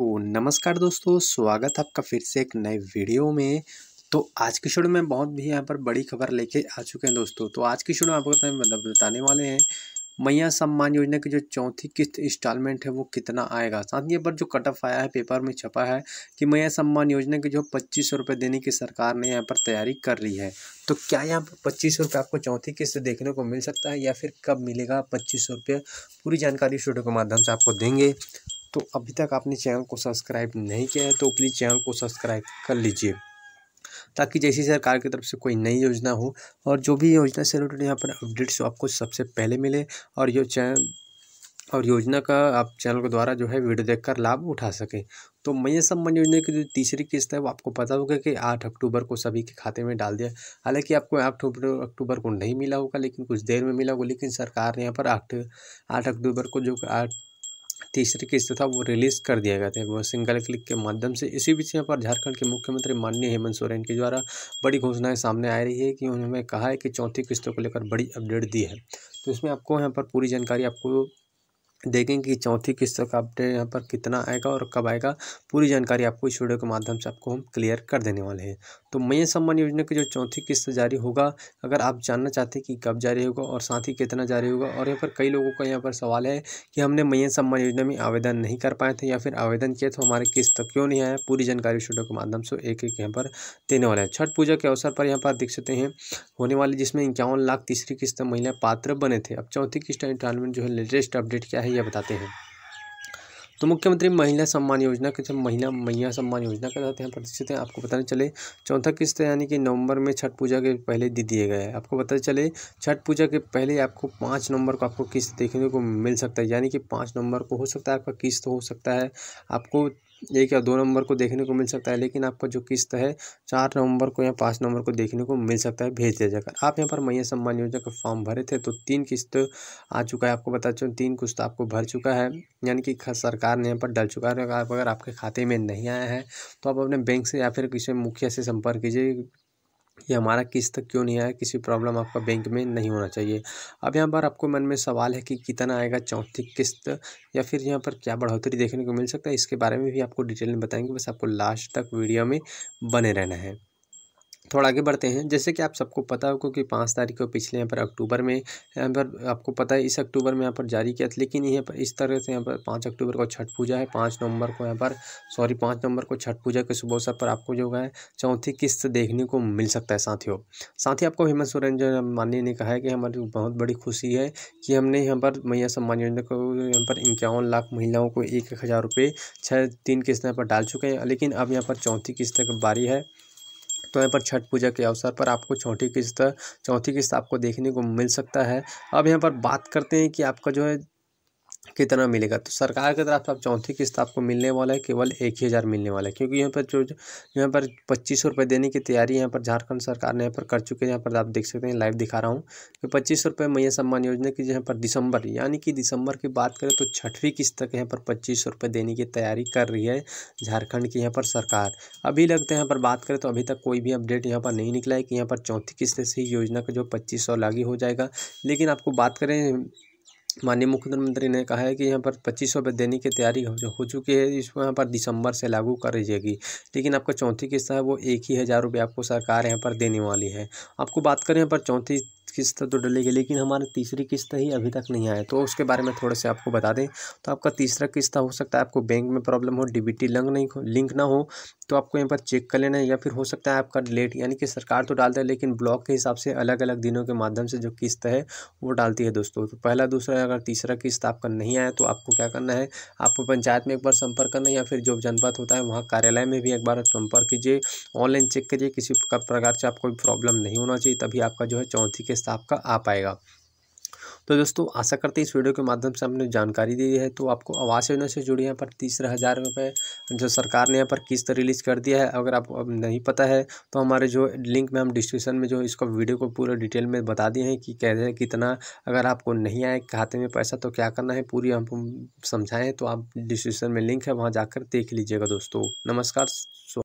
तो नमस्कार दोस्तों स्वागत है आपका फिर से एक नए वीडियो में तो आज की शोड में बहुत भी यहाँ पर बड़ी खबर लेके आ चुके हैं दोस्तों तो आज की शुरू में आपको मतलब बताने वाले हैं मैया सम्मान योजना की जो चौथी किस्त इंस्टॉलमेंट है वो कितना आएगा साथ ही पर जो कट ऑफ आया है पेपर में छपा है कि मैया सम्मान योजना की जो पच्चीस सौ रुपये देने की सरकार ने यहाँ पर तैयारी कर रही है तो क्या यहाँ पर पच्चीस सौ रुपये आपको चौथी किस्त देखने को मिल सकता है या फिर कब मिलेगा पच्चीस सौ रुपये पूरी जानकारी इस के माध्यम से आपको देंगे तो अभी तक आपने चैनल को सब्सक्राइब नहीं किया है तो प्लीज़ चैनल को सब्सक्राइब कर लीजिए ताकि जैसी सरकार की तरफ से कोई नई योजना हो और जो भी योजना से रिलेटेड यहाँ पर अपडेट्स आपको सबसे पहले मिले और ये चैनल और योजना का आप चैनल के द्वारा जो है वीडियो देखकर लाभ उठा सकें तो मैं सम्मान योजना की जो तीसरी किस्त है वो आपको पता होगा कि आठ अक्टूबर को सभी के खाते में डाल दिया हालांकि आपको आठ अक्टूबर को नहीं मिला होगा लेकिन कुछ देर में मिला होगा लेकिन सरकार ने यहाँ पर आठ आठ अक्टूबर को जो आठ तीसरी किस्त था वो रिलीज कर दिया गया था वो सिंगल क्लिक के माध्यम से इसी बीच यहाँ पर झारखंड के मुख्यमंत्री माननीय हेमंत सोरेन के द्वारा बड़ी घोषणाएं सामने आ रही है कि उन्होंने कहा है कि चौथी किस्तों को लेकर बड़ी अपडेट दी है तो इसमें आपको यहाँ पर पूरी जानकारी आपको देखें कि चौथी किस्त का अपडेट यहाँ पर कितना आएगा और कब आएगा पूरी जानकारी आपको इस वीडियो के माध्यम से आपको हम क्लियर कर देने वाले हैं तो मैं सम्मान योजना की जो चौथी किस्त जारी होगा अगर आप जानना चाहते हैं कि कब जारी होगा और साथ ही कितना जारी होगा और यहाँ पर कई लोगों का यहाँ पर सवाल है कि हमने मैं सम्मान योजना में आवेदन नहीं कर पाए थे या फिर आवेदन किए तो हमारे किस्त क्यों नहीं आया पूरी जानकारी इस वीडियो के माध्यम से एक एक यहाँ पर देने वाले हैं छठ पूजा के अवसर पर यहाँ पर देख सकते हैं होने वाली जिसमें इक्यावन लाख तीसरी किस्त महिला पात्र बने थे अब चौथी किस्त इंटरमेंट जो है लेटेस्ट अपडेट क्या है है यह बताते हैं तो मुख्यमंत्री महिला सम्मान योजना के जब महिला मैया सम्मान योजना के तहत यहाँ प्रतिष्ठित है आपको बताने चले चौथा किस्त यानी कि नवंबर में छठ पूजा के पहले दे दिए गए हैं आपको बताने चले छठ पूजा के पहले आपको पाँच नवंबर को आपको किस्त देखने को मिल सकता है यानी कि पाँच नवंबर को हो सकता है आपका किस्त हो सकता है आपको एक या दो नंबर को देखने को मिल सकता है लेकिन आपका जो किस्त है चार नंबर को या पाँच नंबर को देखने को मिल सकता है भेज दिया जाकर आप यहाँ पर मैया सम्मान योजना का फॉर्म भरे थे तो तीन किस्त आ चुका है आपको बता चुका तीन किस्त आपको भर चुका है यानी कि सरकार ने यहाँ पर डल चुका है अगर आपके खाते में नहीं आया है तो आप अपने बैंक से या फिर किसी मुखिया से संपर्क कीजिए कि हमारा किस्त क्यों नहीं आया किसी प्रॉब्लम आपका बैंक में नहीं होना चाहिए अब यहाँ पर आपको मन में सवाल है कि कितना आएगा चौथी किस्त या फिर यहाँ पर क्या बढ़ोतरी देखने को मिल सकता है इसके बारे में भी आपको डिटेल में बताएंगे बस आपको लास्ट तक वीडियो में बने रहना है थोड़ा आगे बढ़ते हैं जैसे कि आप सबको पता होगा कि पाँच तारीख को पिछले यहाँ पर अक्टूबर में यहाँ पर आपको पता है इस अक्टूबर में यहाँ पर जारी किया था लेकिन यहाँ पर इस तरह से यहाँ पर पाँच अक्टूबर को छठ पूजा है पाँच नवंबर को यहाँ पर सॉरी पाँच नवंबर को छठ पूजा के सुबह सब पर आपको जो है चौथी किस्त देखने को मिल सकता है साथियों साथ ही आपको हेमंत सोरेन जो माननीय ने कहा है कि हमारी बहुत बड़ी खुशी है कि हमने यहाँ पर मैया सम्मान योजना को यहाँ पर इक्यावन लाख महिलाओं को एक हज़ार रुपये छः तीन किस्त यहाँ पर डाल चुके हैं लेकिन अब यहाँ पर चौथी किस्त की बारी है तो यहाँ पर छठ पूजा के अवसर पर आपको चौथी किस्त चौथी किस्त आपको देखने को मिल सकता है अब यहाँ पर बात करते हैं कि आपका जो है कितना मिलेगा तो सरकार की तरफ से आप चौथी किस्त आपको मिलने वाला है केवल एक ही हज़ार मिलने वाला है क्योंकि यहाँ पर जो यहाँ पर पच्चीस सौ रुपये देने की तैयारी यहाँ पर झारखंड सरकार ने यहाँ पर कर चुके हैं यहाँ पर आप देख सकते हैं लाइव दिखा रहा हूँ कि पच्चीस सौ रुपये मैया सम्मान योजना की यहाँ पर दिसंबर यानी कि दिसंबर की बात करें तो छठवीं किस्त तक यहाँ पर पच्चीस सौ देने की तैयारी कर रही है झारखंड की यहाँ पर सरकार अभी लगता है यहाँ पर बात करें तो अभी तक कोई भी अपडेट यहाँ पर नहीं निकला है कि यहाँ पर चौथी किस्त से ही योजना का जो पच्चीस सौ लागू हो जाएगा लेकिन आपको बात करें माननीय मुख्यमंत्री ने कहा है कि यहाँ पर पच्चीस सौ देने की तैयारी हो चुकी है इसको यहाँ पर दिसंबर से लागू कर जाएगी लेकिन आपका चौथी किस्सा है वो एक ही हज़ार रुपये आपको सरकार यहाँ पर देने वाली है आपको बात करें यहाँ पर चौथी किस्त तो डलेगी लेकिन हमारा तीसरी किस्त ही अभी तक नहीं आया तो उसके बारे में थोड़े से आपको बता दें तो आपका तीसरा किस्त हो सकता है आपको बैंक में प्रॉब्लम हो डीबीटी लंग नहीं लिंक ना हो तो आपको यहाँ पर चेक कर लेना है या फिर हो सकता है आपका लेट यानी कि सरकार तो डालता है लेकिन ब्लॉक के हिसाब से अलग अलग दिनों के माध्यम से जो किस्त है वो डालती है दोस्तों तो पहला दूसरा अगर तीसरा किस्त आपका नहीं आया तो आपको क्या करना है आपको पंचायत में एक बार संपर्क करना है या फिर जो जनपद होता है वहाँ कार्यालय में भी एक बार संपर्क कीजिए ऑनलाइन चेक करिए किसी प्रकार से आपको प्रॉब्लम नहीं होना चाहिए तभी आपका जो है चौथी किस्त हिस्सा आपका आ पाएगा तो दोस्तों आशा करते हैं इस वीडियो के माध्यम से हमने जानकारी दी है तो आपको आवास योजना से जुड़ी यहाँ पर तीसरा हज़ार रुपये जो सरकार ने यहाँ पर किस्त रिलीज़ कर दिया है अगर आपको अब नहीं पता है तो हमारे जो लिंक में हम डिस्क्रिप्शन में जो इसको वीडियो को पूरा डिटेल में बता दिए हैं कि कैसे कितना अगर आपको नहीं आए खाते में पैसा तो क्या करना है पूरी हम समझाएँ तो आप डिस्क्रिप्शन में लिंक है वहाँ जाकर देख लीजिएगा दोस्तों नमस्कार